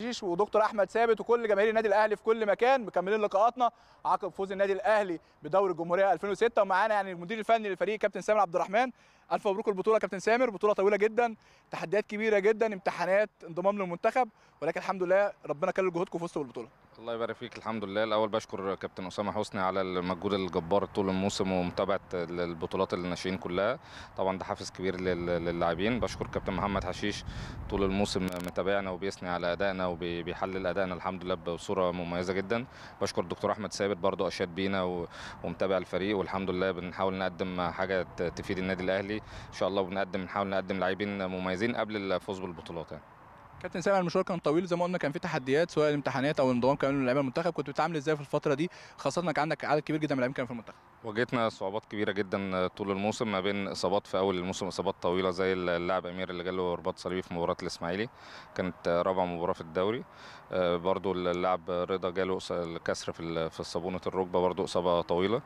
جيش ودكتور احمد ثابت وكل جماهير النادي الاهلي في كل مكان مكملين لقاءاتنا عقب فوز النادي الاهلي بدوري الجمهوريه 2006 ومعانا يعني المدير الفني للفريق كابتن سامي عبد الرحمن الف مبروك البطوله كابتن سامر بطوله طويله جدا تحديات كبيره جدا امتحانات انضمام للمنتخب ولكن الحمد لله ربنا كل جهودكم وفزتوا بالبطوله الله يبارك فيك الحمد لله الاول بشكر كابتن اسامه حسني على المجهود الجبار طول الموسم ومتابعه البطولات الناشئين كلها طبعا ده حافز كبير للاعبين بشكر كابتن محمد حشيش طول الموسم متابعنا وبيثني على ادائنا وبيحلل ادائنا الحمد لله بصوره مميزه جدا بشكر الدكتور احمد ثابت برضه اشاد بينا ومتابع الفريق والحمد لله بنحاول نقدم حاجه تفيد النادي الاهلي ان شاء الله بنقدم نحاول نقدم لاعبين مميزين قبل الفوز بالبطولات يعني. كابتن سامي المشوار كان طويل زي ما قلنا كان في تحديات سواء الامتحانات او الانضمام كمان للاعيبه المنتخب كنت بتتعامل ازاي في الفتره دي خاصه انك عندك عدد كبير جدا من اللاعبين كان في المنتخب واجهتنا صعوبات كبيره جدا طول الموسم ما بين اصابات في اول الموسم اصابات طويله زي اللاعب امير اللي جاله رباط صليبي في مباراه الاسماعيلي كانت رابع مباراه في الدوري آه، برضو اللاعب رضا جاله كسر في في صابونه الركبه برضو اصابه طويله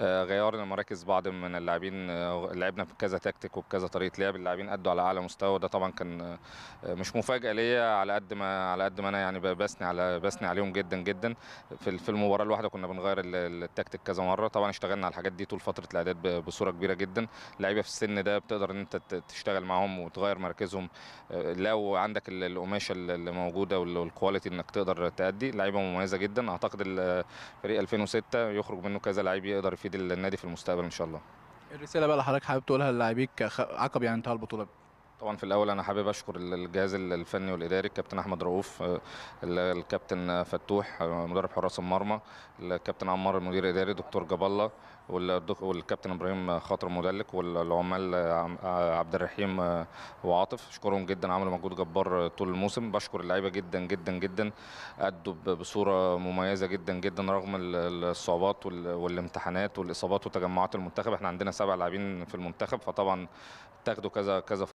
آه، غيرنا مراكز بعض من اللاعبين آه، لعبنا بكذا تكتيك وبكذا طريقه لعب اللاعبين ادوا على اعلى مستوى ده طبعا كان مش مفاجاه ليا على قد ما على قد ما انا يعني بثني على بثني عليهم جدا جدا في في المباراه الواحده كنا بنغير التكتيك كذا مره طبعا اشتغلنا على الحاجات دي طول فتره الاعداد بصوره كبيره جدا لعيبه في السن ده بتقدر ان انت تشتغل معاهم وتغير مركزهم لو عندك القماشه اللي موجوده والكواليتي انك تقدر تادي لعيبه مميزه جدا اعتقد فريق 2006 يخرج منه كذا لعيب يقدر يفيد النادي في المستقبل ان شاء الله الرساله بقى اللي حضرتك حابب تقولها للاعبيك عقب يعني انتهى البطوله طبعا في الاول انا حابب اشكر الجهاز الفني والاداري الكابتن احمد رؤوف آه، الكابتن فتوح آه، مدرب حراس المرمى الكابتن عمار المدير الاداري دكتور جاب الله والكابتن ابراهيم خاطر مدلك والعمال آه، عبد الرحيم وعاطف اشكرهم جدا عملوا مجهود جبار طول الموسم بشكر اللعيبه جدا جدا جدا ادوا بصوره مميزه جدا جدا رغم الصعوبات والامتحانات والاصابات وتجمعات المنتخب احنا عندنا سبع لاعبين في المنتخب فطبعا تاخدوا كذا كذا